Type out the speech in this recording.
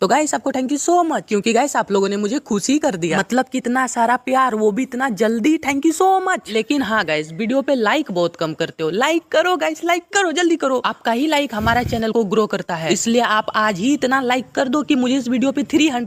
तो गाइस आपको thank you so much क्योंकि गाइस आप लोगों ने मुझे खुशी कर दिया मतलब कितना सारा प्यार वो भी इतना जल्दी थैंक यू सो मच लेकिन हाँ गाइस वीडियो पे लाइक बहुत कम करते हो लाइक करो गाइस लाइक करो जल्दी करो आपका ही लाइक हमारा चैनल को ग्रो करता है इसलिए आप आज ही इतना लाइक कर दो कि मुझे इस वीडियो पे थ्री